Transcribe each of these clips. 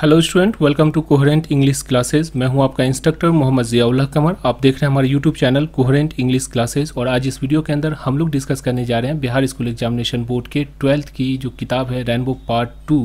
Hello student welcome to coherent English classes मैं हूं आपका इंस्ट्रक्टर मोहम्मद जियाउल्ला कमर आप देख रहे हैं हमारे YouTube channel coherent English classes और आज इस वीडियो के अंदर हम लोग डिस्कस करने जा रहे हैं बिहार स्कूल एग्जामिनेशन बोर्ड के ट्वेल्थ की जो किताब है रैनबो पार्ट टू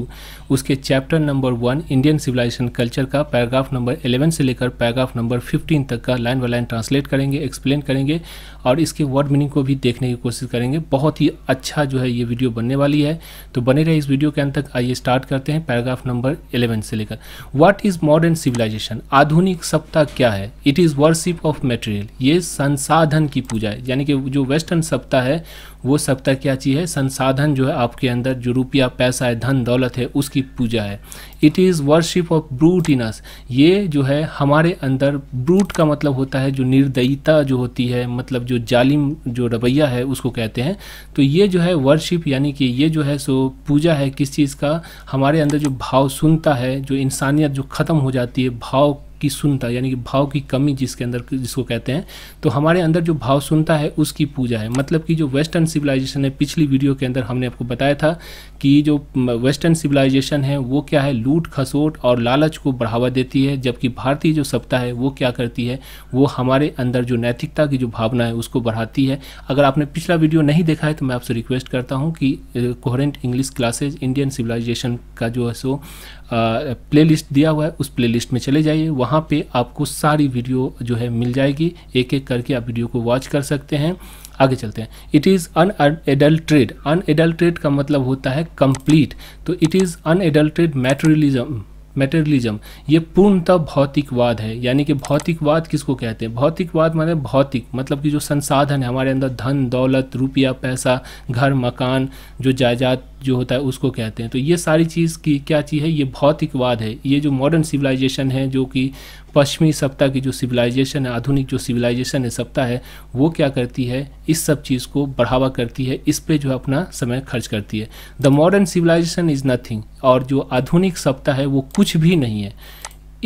उसके chapter number one Indian civilization culture का पैराग्राफ नंबर एलेवन से लेकर पैराग्राफ नंबर फिफ्टीन तक का लाइन बाय लाइन ट्रांसलेट करेंगे एक्सप्लेन करेंगे और इसके वर्ड मीनिंग को भी देखने की कोशिश करेंगे बहुत ही अच्छा जो है ये वीडियो बनने वाली है तो बने रहे इस वीडियो के अंत तक आइए स्टार्ट करते हैं पैराग्राफ नंबर एलेवन से लेकर व्हाट इज मॉडर्न सिविलाइजेशन आधुनिक सप्ताह क्या है it is worship of material ये संसाधन की पूजा है यानी कि जो वेस्टर्न सप्ताह है वो सब तक क्या चीज़ है संसाधन जो है आपके अंदर जो रुपया पैसा है धन दौलत है उसकी पूजा है it is worship of brutiness ये जो है हमारे अंदर ब्रूट का मतलब होता है जो निर्दयिता जो होती है मतलब जो जालिम जो रवैया है उसको कहते हैं तो ये जो है वर्शिप यानी कि ये जो है सो पूजा है किस चीज़ का हमारे अंदर जो भाव सुनता है जो इंसानियत जो ख़त्म हो जाती है भाव की सुनता यानी कि भाव की कमी जिसके अंदर जिसको कहते हैं तो हमारे अंदर जो भाव सुनता है उसकी पूजा है मतलब कि जो वेस्टर्न सिविलाइजेशन है पिछली वीडियो के अंदर हमने आपको बताया था कि जो वेस्टर्न सिविलाइजेशन है वो क्या है लूट खसोट और लालच को बढ़ावा देती है जबकि भारतीय जो सप्ताह है वो क्या करती है वो हमारे अंदर जो नैतिकता की जो भावना है उसको बढ़ाती है अगर आपने पिछला वीडियो नहीं देखा है तो मैं आपसे रिक्वेस्ट करता हूँ कि coherent English classes Indian civilization का जो है सो प्ले दिया हुआ है उस प्ले में चले जाइए वहाँ यहाँ पे आपको सारी वीडियो जो है मिल जाएगी एक एक करके आप वीडियो को वॉच कर सकते हैं आगे चलते हैं इट इज़ अन एडल्ट्रेड का मतलब होता है कंप्लीट तो it is adulterated materialism materialism ये पूर्णतः भौतिकवाद है यानी कि भौतिकवाद किसको कहते हैं भौतिकवाद मतलब भौतिक मतलब कि जो संसाधन है हमारे अंदर धन दौलत रुपया पैसा घर मकान जो जायदाद जो होता है उसको कहते हैं तो ये सारी चीज़ की क्या चीज़ है ये भौतिकवाद है ये जो मॉडर्न सिविलाइजेशन है जो कि पश्चिमी सप्ताह की जो सिविलाइजेशन है आधुनिक जो सिविलाइजेशन है सप्ताह है वो क्या करती है इस सब चीज़ को बढ़ावा करती है इस पे जो है अपना समय खर्च करती है the modern civilization is nothing और जो आधुनिक सप्ताह है वो कुछ भी नहीं है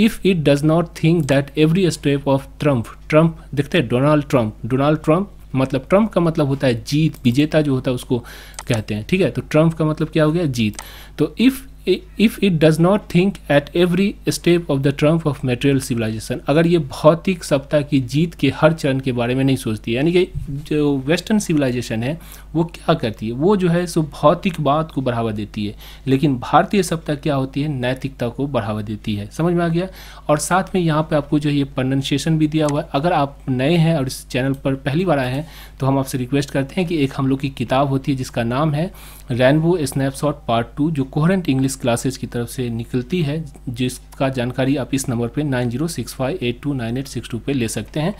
if it does not think that every step of trump trump देखते हैं डोनाल्ड ट्रम्प डोनाल्ड ट्रम्प मतलब ट्रंप का मतलब होता है जीत विजेता जो होता है उसको कहते हैं ठीक है तो ट्रंप का मतलब क्या हो गया जीत तो if if it does not think at every step of the trump of material civilization अगर ये भौतिक सप्ताह की जीत के हर चरण के बारे में नहीं सोचती यानी कि जो वेस्टर्न सिविलाइजेशन है वो क्या करती है वो जो है सो भौतिक बात को बढ़ावा देती है लेकिन भारतीय सप्ताह क्या होती है नैतिकता को बढ़ावा देती है समझ में आ गया और साथ में यहाँ पर आपको जो है ये प्रनंसिएशन भी दिया हुआ है अगर आप नए हैं और इस चैनल पर पहली बार आए हैं तो हम आपसे रिक्वेस्ट करते हैं कि एक हम लोग की किताब होती है जिसका नाम है रैनबो स्नैपशॉट पार्ट टू जो कोहरेंट इंग्लिश पुलिस क्लासेज की तरफ से निकलती है जिसका जानकारी आप इस नंबर पर nine zero six five eight two nine eight six two पर ले सकते हैं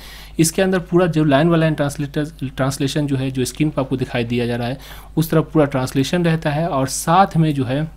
इसके अंदर पूरा जो लाइन वाला ट्रांसलेटर ट्रांसलेशन जो है जो स्क्रीन पर आपको दिखाई दिया जा रहा है उस तरफ पूरा ट्रांसलेशन रहता है और साथ में जो है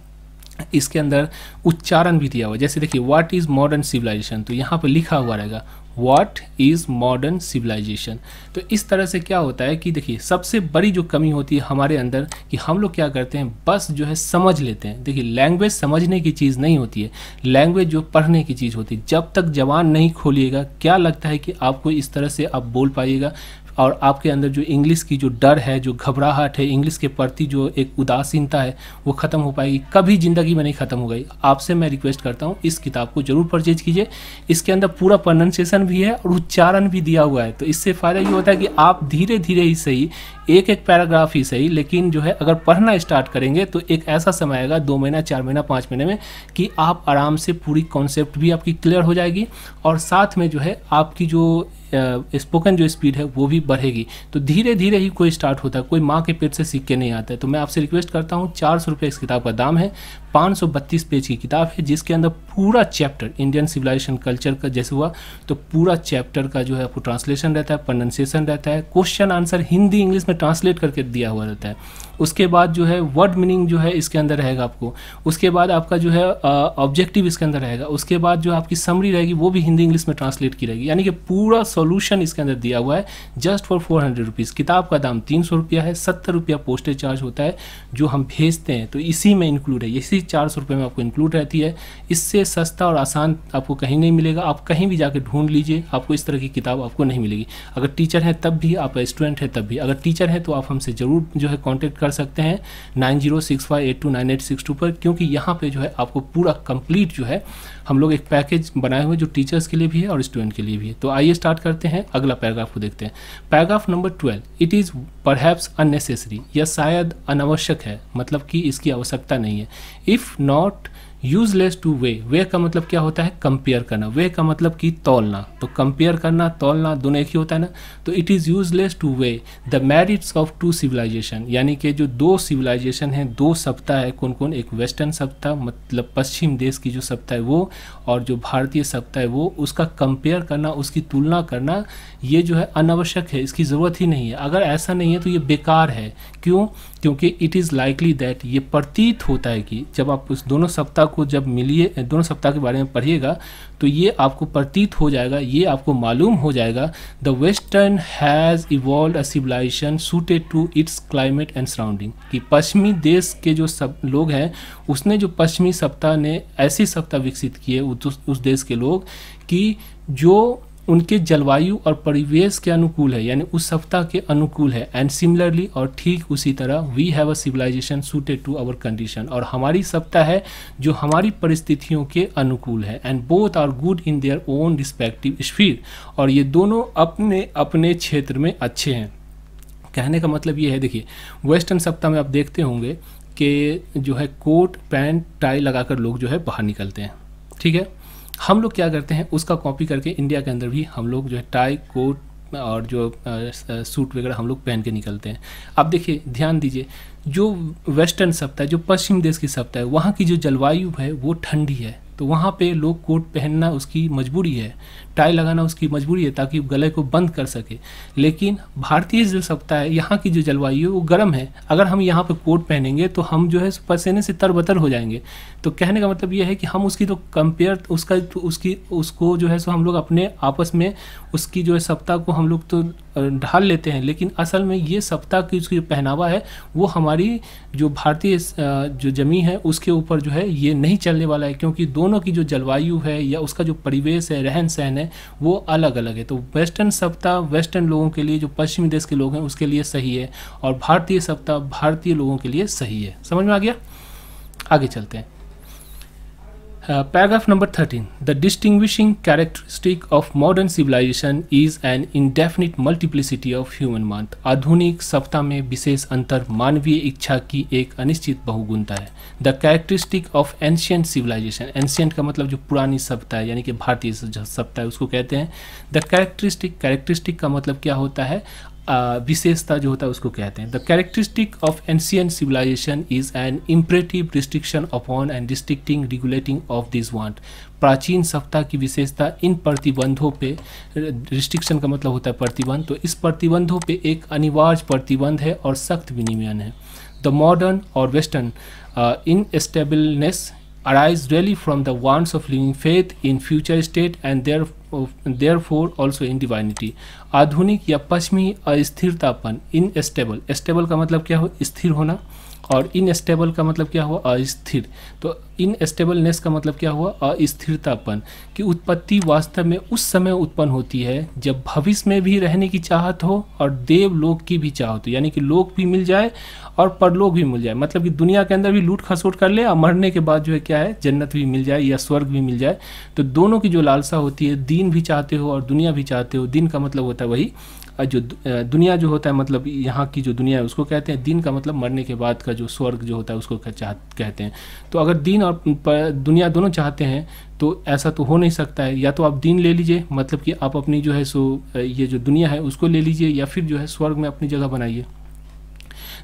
इसके अंदर उच्चारण भी दिया हुआ है जैसे देखिए व्हाट इज़ मॉडर्न सिविलाइजेशन तो यहाँ पर लिखा हुआ रहेगा वॉट इज़ मॉडर्न सिविलाइजेशन तो इस तरह से क्या होता है कि देखिए सबसे बड़ी जो कमी होती है हमारे अंदर कि हम लोग क्या करते हैं बस जो है समझ लेते हैं देखिए लैंग्वेज समझने की चीज़ नहीं होती है लैंग्वेज जो पढ़ने की चीज़ होती है जब तक जवान नहीं खोलिएगा क्या लगता है कि आपको इस तरह से आप बोल पाइएगा और आपके अंदर जो इंग्लिश की जो डर है जो घबराहट है इंग्लिश के प्रति जो एक उदासीनता है वो ख़त्म हो पाएगी कभी ज़िंदगी में नहीं ख़त्म हो गई आपसे मैं रिक्वेस्ट करता हूँ इस किताब को ज़रूर परचेज कीजिए इसके अंदर पूरा प्रोनाउंसिएशन भी है और उच्चारण भी दिया हुआ है तो इससे फ़ायदा ये होता है कि आप धीरे धीरे ही सही एक एक पैराग्राफ ही सही लेकिन जो है अगर पढ़ना स्टार्ट करेंगे तो एक ऐसा समय आएगा दो महीना चार महीना पाँच महीने में कि आप आराम से पूरी कॉन्सेप्ट भी आपकी क्लियर हो जाएगी और साथ में जो है आपकी जो स्पोकन जो स्पीड है वो भी बढ़ेगी तो धीरे धीरे ही कोई स्टार्ट होता है कोई माँ के पेट से सीख के नहीं आता है तो मैं आपसे रिक्वेस्ट करता हूँ चार सौ रुपये इस किताब का दाम है पाँच सौ बत्तीस पेज की किताब है जिसके अंदर पूरा चैप्टर इंडियन सिविलाइजेशन कल्चर का जैसे हुआ तो पूरा चैप्टर का जो है आपको ट्रांसलेशन रहता है प्रोनाशिएशन रहता है क्वेश्चन आंसर हिंदी इंग्लिश में ट्रांसलेट करके दिया हुआ रहता है उसके बाद जो है वर्ड मीनिंग जो है इसके अंदर रहेगा आपको उसके बाद आपका जो है ऑब्जेक्टिव इसके अंदर रहेगा उसके बाद जो आपकी समरी रहेगी वो भी हिंदी इंग्लिश में ट्रांसलेट की रहेगी यानी कि पूरा सॉल्यूशन इसके अंदर दिया हुआ है just for four hundred rupees किताब का दाम तीन सौ रुपया है सत्तर रुपया पोस्टेज चार्ज होता है जो हम भेजते हैं तो इसी में इंक्लूड है इसी चार सौ रुपये में आपको इंक्लूड रहती है इससे सस्ता और आसान आपको कहीं नहीं मिलेगा आप कहीं भी जाकर ढूंढ लीजिए आपको इस तरह की किताब आपको नहीं मिलेगी अगर टीचर हैं तब भी आप स्टूडेंट हैं तब भी अगर टीचर हैं तो आप हमसे ज़रूर जो है कॉन्टैक्ट कर सकते हैं nine zero six five eight two nine eight six two पर क्योंकि यहाँ पर जो है आपको पूरा कंप्लीट जो है हम लोग एक पैकेज बनाए हुए जो टीचर्स के लिए भी है और स्टूडेंट के लिए भी है तो आइए स्टार्ट कर करते हैं अगला पैराग्राफ को देखते हैं paragraph number twelve it is perhaps unnecessary या शायद अनावश्यक है मतलब कि इसकी आवश्यकता नहीं है if not useless to weigh weigh का मतलब क्या होता है कंपेयर करना वे का मतलब कि तोलना तो कंपेयर करना तोलना दोनों एक ही होता है ना तो it is useless to weigh the merits of two civilization यानी कि जो दो सिविलाइजेशन हैं दो सप्ताह है कौन कौन एक वेस्टर्न सप्ताह मतलब पश्चिम देश की जो सप्ताह है वो और जो भारतीय सप्ताह है वो उसका कंपेयर करना उसकी तुलना करना ये जो है अनावश्यक है इसकी ज़रूरत ही नहीं है अगर ऐसा नहीं है तो ये बेकार है क्यों क्योंकि इट इज़ लाइकली दैट ये प्रतीत होता है कि जब आप उस दोनों सप्ताह को जब मिलिए दोनों सप्ताह के बारे में पढ़िएगा तो ये आपको प्रतीत हो जाएगा ये आपको मालूम हो जाएगा the western has evolve a civilization suited to its climate and surrounding कि पश्चिमी देश के जो सब लोग हैं उसने जो पश्चिमी सप्ताह ने ऐसी सप्ताह विकसित किए उस, उस देश के लोग कि जो उनके जलवायु और परिवेश के अनुकूल है यानी उस सप्ताह के अनुकूल है एंड सिमिलरली और ठीक उसी तरह we have a civilization suited to our condition और हमारी सप्ताह है जो हमारी परिस्थितियों के अनुकूल है and both are good in their own respective sphere और ये दोनों अपने अपने क्षेत्र में अच्छे हैं कहने का मतलब ये है देखिए वेस्टर्न सप्ताह में आप देखते होंगे कि जो है कोट पैंट टाई लगाकर लोग जो है बाहर निकलते हैं ठीक है हम लोग क्या करते हैं उसका कॉपी करके इंडिया के अंदर भी हम लोग जो है टाई कोट और जो सूट वगैरह हम लोग पहन के निकलते हैं अब देखिए ध्यान दीजिए जो वेस्टर्न सप्ताह जो पश्चिम देश की सप्ताह है वहाँ की जो जलवायु है वो ठंडी है तो वहाँ पे लोग कोट पहनना उसकी मजबूरी है टाई लगाना उसकी मजबूरी है ताकि गले को बंद कर सके लेकिन भारतीय जो सप्ताह है यहाँ की जो जलवायु है वो गर्म है अगर हम यहाँ पे कोट पहनेंगे तो हम जो है पसीने से तरबतर हो जाएंगे तो कहने का मतलब ये है कि हम उसकी तो कंपेयर उसका तो उसकी उसको जो है सो हम लोग अपने आपस में उसकी जो है सप्ताह को हम लोग तो ढाल लेते हैं लेकिन असल में ये सप्ताह की उसकी जो पहनावा है वो हमारी जो भारतीय जो जमी है उसके ऊपर जो है ये नहीं चलने वाला है क्योंकि दोनों दोनों की जो जलवायु है या उसका जो परिवेश है रहन सहन है वो अलग अलग है तो वेस्टर्न सप्ताह वेस्टर्न लोगों के लिए जो पश्चिमी देश के लोग हैं उसके लिए सही है और भारतीय सप्ताह भारतीय लोगों के लिए सही है समझ में आ गया आगे चलते हैं paragraph uh, paragraph number 13. The distinguishing characteristic of modern civilization is an indefinite multiplicity of human month. आधुनिक सप्ताह में विशेष अंतर मानवीय इच्छा की एक अनिश्चित बहुगुणता है the characteristic of ancient civilization ancient का मतलब जो पुरानी सभ्यता है यानी कि भारतीय सभ्यता है उसको कहते हैं द कैरेक्टरिस्टिक कैरेक्टरिस्टिक का मतलब क्या होता है विशेषता जो होता है उसको कहते हैं the characteristic of ancient civilization is an imperative restriction upon and districting regulating of this want प्राचीन सप्ताह की विशेषता इन प्रतिबंधों पे रिस्ट्रिक्शन का मतलब होता है प्रतिबंध तो इस प्रतिबंधों पे एक अनिवार्य प्रतिबंध है और सख्त विनिमयन है द मॉडर्न और western instableness arise really from the wants of living faith in future state and there therefore also in divinity आधुनिक या पश्चिमी अस्थिरतापन इन स्टेबल का मतलब क्या हो स्थिर होना और इनस्टेबल का मतलब क्या हुआ अस्थिर तो इन स्टेबलनेस का मतलब क्या हुआ अस्थिरतापन की उत्पत्ति वास्तव में उस समय उत्पन्न होती है जब भविष्य में भी रहने की चाहत हो और देवलोक की भी चाहत हो यानी कि लोक भी मिल जाए और परलोक भी मिल जाए मतलब कि दुनिया के अंदर भी लूट खसोट कर ले और मरने के बाद जो है क्या है जन्नत भी मिल जाए या स्वर्ग भी मिल जाए तो दोनों की जो लालसा होती है दीन भी चाहते हो और दुनिया भी चाहते हो दिन का मतलब होता है वही जो दुनिया जो होता है मतलब यहाँ की जो दुनिया है उसको कहते हैं दिन का मतलब मरने के बाद का जो स्वर्ग जो होता है उसको कहते हैं तो अगर दिन और दुनिया दोनों चाहते हैं तो ऐसा तो हो नहीं सकता है या तो आप दिन ले लीजिए मतलब कि आप अपनी जो है सो ये जो दुनिया है उसको ले लीजिए या फिर जो है स्वर्ग में अपनी जगह बनाइए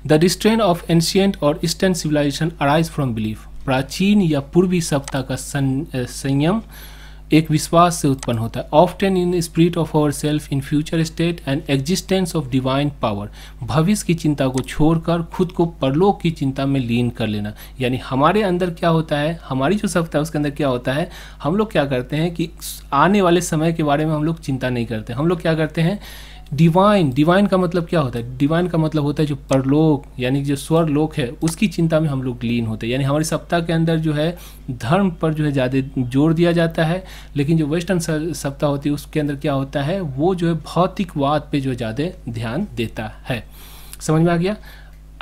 द डिस्ट्रेन ऑफ एंशियंट और eastern civilization arise from belief प्राचीन या पूर्वी सभ्यता का संयम एक विश्वास से उत्पन्न होता है ten in spirit of our self in future state and existence of divine power भविष्य की चिंता को छोड़कर खुद को परलोक की चिंता में लीन कर लेना यानी हमारे अंदर क्या होता है हमारी जो सत्ता है उसके अंदर क्या होता है हम लोग क्या करते हैं कि आने वाले समय के बारे में हम लोग चिंता नहीं करते हम लोग क्या करते हैं डिवाइन डिवाइन का मतलब क्या होता है डिवाइन का मतलब होता है जो परलोक यानी जो स्वर लोक है उसकी चिंता में हम लोग लीन होते हैं यानी हमारी सप्ताह के अंदर जो है धर्म पर जो है ज़्यादा जोर दिया जाता है लेकिन जो वेस्टर्न सप्ताह होती है उसके अंदर क्या होता है वो जो है भौतिकवाद पर जो ज़्यादा ध्यान देता है समझ में आ गया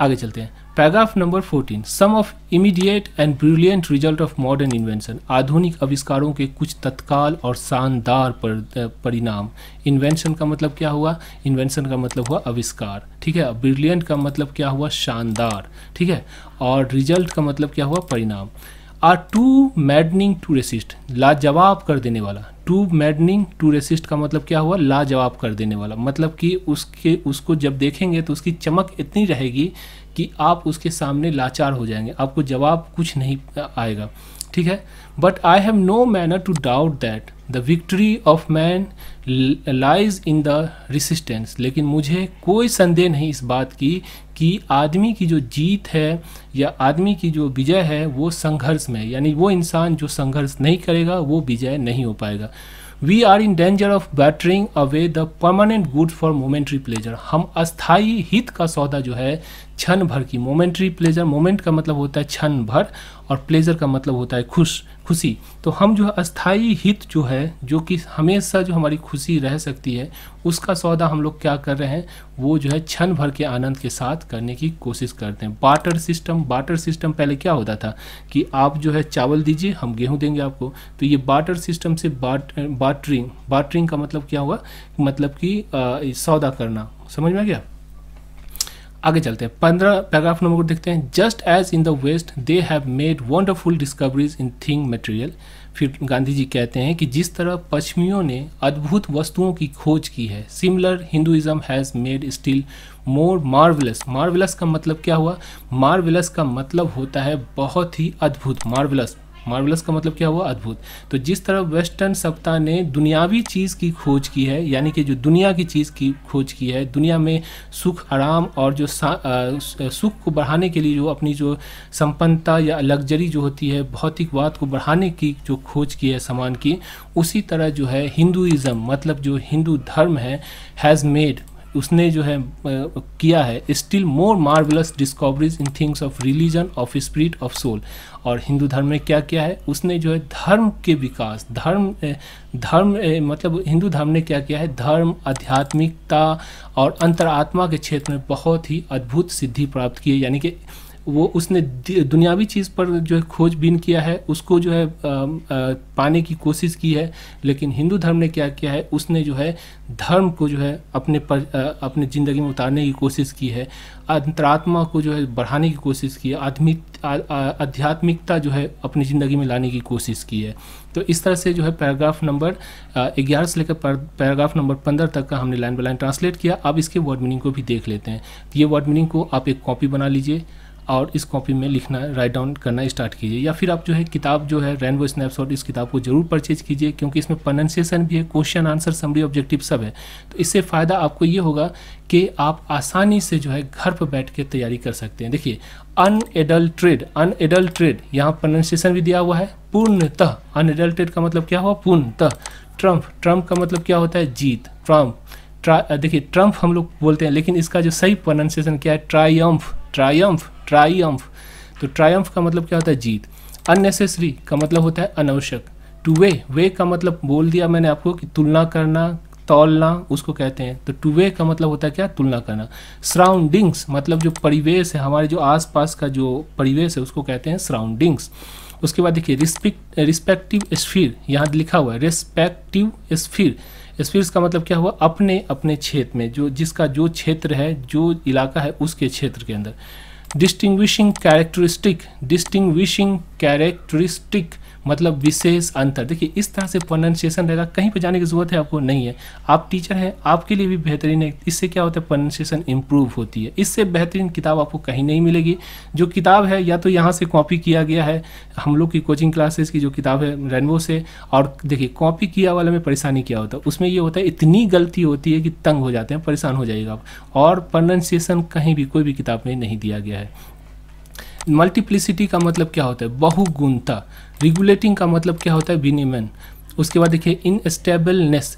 आगे चलते हैं paragraph number 14 some of immediate and brilliant result of modern invention आधुनिक आविष्कारों के कुछ तत्काल और शानदार परिणाम इन्वेंशन का मतलब क्या हुआ इन्वेंशन का मतलब हुआ आविष्कार ठीक है ब्रिलियंट का मतलब क्या हुआ शानदार ठीक है और रिजल्ट का मतलब क्या हुआ परिणाम are too maddening to resist लाजवाब कर देने वाला टू मैडनिंग टू रेसिस्ट का मतलब क्या हुआ लाजवाब कर देने वाला मतलब कि उसके उसको जब देखेंगे तो उसकी चमक इतनी रहेगी कि आप उसके सामने लाचार हो जाएंगे आपको जवाब कुछ नहीं आएगा ठीक है but I have no manner to doubt that the victory of man lies in the resistance लेकिन मुझे कोई संदेह नहीं इस बात की कि आदमी की जो जीत है या आदमी की जो विजय है वो संघर्ष में यानी वो इंसान जो संघर्ष नहीं करेगा वो विजय नहीं हो पाएगा we are in danger of battering away the permanent good for momentary pleasure हम अस्थाई हित का सौदा जो है क्षण भर की मोमेंट्री प्लेजर मोमेंट का मतलब होता है क्षण भर और प्लेजर का मतलब होता है खुश खुशी तो हम जो है अस्थाई हित जो है जो कि हमेशा जो हमारी खुशी रह सकती है उसका सौदा हम लोग क्या कर रहे हैं वो जो है क्षण भर के आनंद के साथ करने की कोशिश करते हैं बाटर सिस्टम बाटर सिस्टम पहले क्या होता था कि आप जो है चावल दीजिए हम गेहूं देंगे आपको तो ये बाटर सिस्टम से बाट बाटरिंग बाटरिंग का मतलब क्या हुआ मतलब कि सौदा करना समझ में आ गया आगे चलते हैं पंद्रह पैराग्राफ नंबर को देखते हैं just as in the west they have made wonderful discoveries in thing material फिर गांधी जी कहते हैं कि जिस तरह पश्चिमियों ने अद्भुत वस्तुओं की खोज की है similar Hinduism has made still more marvellous marvellous का मतलब क्या हुआ मार्वलस का मतलब होता है बहुत ही अद्भुत मार्वलस मार्वलस का मतलब क्या हुआ अद्भुत तो जिस तरह वेस्टर्न सप्ताह ने दुनियावी चीज़ की खोज की है यानी कि जो दुनिया की चीज़ की खोज की है दुनिया में सुख आराम और जो सुख को बढ़ाने के लिए जो अपनी जो संपन्नता या लग्जरी जो होती है भौतिकवाद को बढ़ाने की जो खोज की है सामान की उसी तरह जो है हिंदुज़म मतलब जो हिंदू धर्म है हैज़ मेड उसने जो है किया है still more marvellous discoveries in things of religion of spirit of soul और हिंदू धर्म में क्या किया है उसने जो है धर्म के विकास धर्म धर्म मतलब हिंदू धर्म ने क्या किया है धर्म आध्यात्मिकता और अंतरात्मा के क्षेत्र में बहुत ही अद्भुत सिद्धि प्राप्त की है यानी कि वो उसने दुनियावी चीज़ पर जो है खोजबीन किया है उसको जो है पाने की कोशिश की है लेकिन हिंदू धर्म ने क्या किया है उसने जो है धर्म को जो है अपने पर अपने ज़िंदगी में उतारने की कोशिश की है अंतरात्मा को जो है बढ़ाने की कोशिश की है आध्मिक आध्यात्मिकता जो है अपनी ज़िंदगी में लाने की कोशिश की है तो इस तरह से जो है पैराग्राफ नंबर ग्यारह से लेकर पैराग्राफ नंबर पंद्रह तक का हमने लाइन बाय लाइन ट्रांसलेट किया अब इसके वर्ड मीनिंग को भी देख लेते हैं ये वर्ड मीनिंग को आप एक कॉपी बना लीजिए और इस कॉपी में लिखना राइट डाउन करना स्टार्ट कीजिए या फिर आप जो है किताब जो है रेनबो स्नैपशॉट इस किताब को जरूर परचेज कीजिए क्योंकि इसमें प्रनंसिएशन भी है क्वेश्चन आंसर समरी ऑब्जेक्टिव सब है तो इससे फ़ायदा आपको ये होगा कि आप आसानी से जो है घर पर बैठ के तैयारी कर सकते हैं देखिए अनएडल्ट्रेड अनएडल्ट्रेड यहाँ प्रोनाउंसिएशन भी दिया हुआ है पूर्णतः अनएडल्ट्रेड का मतलब क्या हुआ पूर्णतः ट्रम्प ट्रम्प का मतलब क्या होता है जीत ट्रम्प देखिए ट्रम्प हम लोग बोलते हैं लेकिन इसका जो सही प्रोनाउंसिएशन क्या है ट्रायम्फ ट्रायम्फ ट्रायम्फ तो ट्रायम्फ का मतलब क्या होता है जीत अननेसेसरी का मतलब होता है अनावश्यक टू वे वे का मतलब बोल दिया मैंने आपको कि तुलना करना तौलना उसको कहते हैं तो टू वे का मतलब होता है क्या तुलना करना सराउंडिंग्स मतलब जो परिवेश है हमारे जो आसपास का जो परिवेश है उसको कहते हैं सराउंडिंग्स उसके बाद देखिए रिस्पेक्ट रिस्पेक्टिव स्फीर यहाँ लिखा हुआ है रिस्पेक्टिव स्फीर स्पीयर्स का मतलब क्या हुआ अपने अपने क्षेत्र में जो जिसका जो क्षेत्र है जो इलाका है उसके क्षेत्र के अंदर डिस्टिंग्विशिंग कैरेक्टरिस्टिक डिस्टिंग्विशिंग कैरेक्टरिस्टिक मतलब विशेष अंतर देखिए इस तरह से प्रोनाउंसिएशन रहेगा कहीं पर जाने की ज़रूरत है आपको नहीं है आप टीचर हैं आपके लिए भी बेहतरीन है इससे क्या होता है प्रोनाउंसिएशन इम्प्रूव होती है इससे बेहतरीन किताब आपको कहीं नहीं मिलेगी जो किताब है या तो यहाँ से कॉपी किया गया है हम लोग की कोचिंग क्लासेस की जो किताब है रेनबो से और देखिए कॉपी किया वाला में परेशानी क्या होता है उसमें ये होता है इतनी गलती होती है कि तंग हो जाते हैं परेशान हो जाएगा आप और प्रोनाउंसिएशन कहीं भी कोई भी किताब में नहीं दिया गया है मल्टीप्लिसिटी का मतलब क्या होता है बहुगुणता रेगुलेटिंग का मतलब क्या होता है विनियमन उसके बाद देखिए इनस्टेबलनेस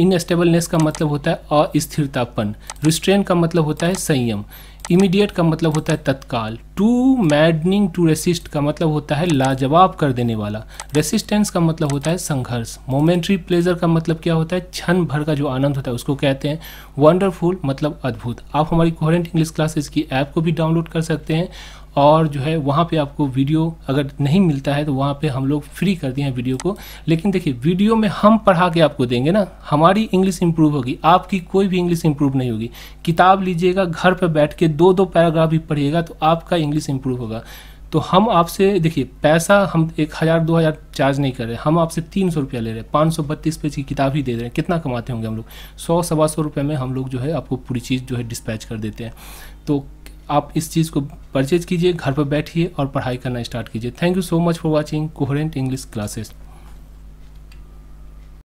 इनस्टेबलनेस का मतलब होता है अस्थिरतापन रिस्ट्रेन का मतलब होता है संयम इमीडिएट का मतलब होता है तत्काल टू मैडनिंग टू रेसिस्ट का मतलब होता है लाजवाब कर देने वाला रेसिस्टेंस का मतलब होता है संघर्ष मोमेंट्री प्लेजर का मतलब क्या होता है क्षण भर का जो आनंद होता है उसको कहते हैं वंडरफुल मतलब अद्भुत आप हमारी कोरेंट इंग्लिश क्लासेस की ऐप को भी डाउनलोड कर सकते हैं और जो है वहाँ पे आपको वीडियो अगर नहीं मिलता है तो वहाँ पे हम लोग फ्री कर दिए हैं वीडियो को लेकिन देखिए वीडियो में हम पढ़ा के आपको देंगे ना हमारी इंग्लिश इंप्रूव होगी आपकी कोई भी इंग्लिश इंप्रूव नहीं होगी किताब लीजिएगा घर पर बैठ के दो दो पैराग्राफ भी पढ़िएगा तो आपका इंग्लिश इंप्रूव होगा तो हम आपसे देखिए पैसा हम एक हज़ार दो हज़ार चार्ज नहीं कर रहे हम आपसे तीन सौ रुपया ले रहे हैं पाँच सौ बत्तीस पेज की किताब ही दे रहे हैं कितना कमाते होंगे हम लोग सौ सवा सौ रुपये में हम लोग जो है आपको पूरी चीज़ जो है डिस्पैच कर देते हैं तो आप इस चीज़ को परचेज कीजिए घर पर बैठिए और पढ़ाई करना स्टार्ट कीजिए thank you so much for watching coherent English classes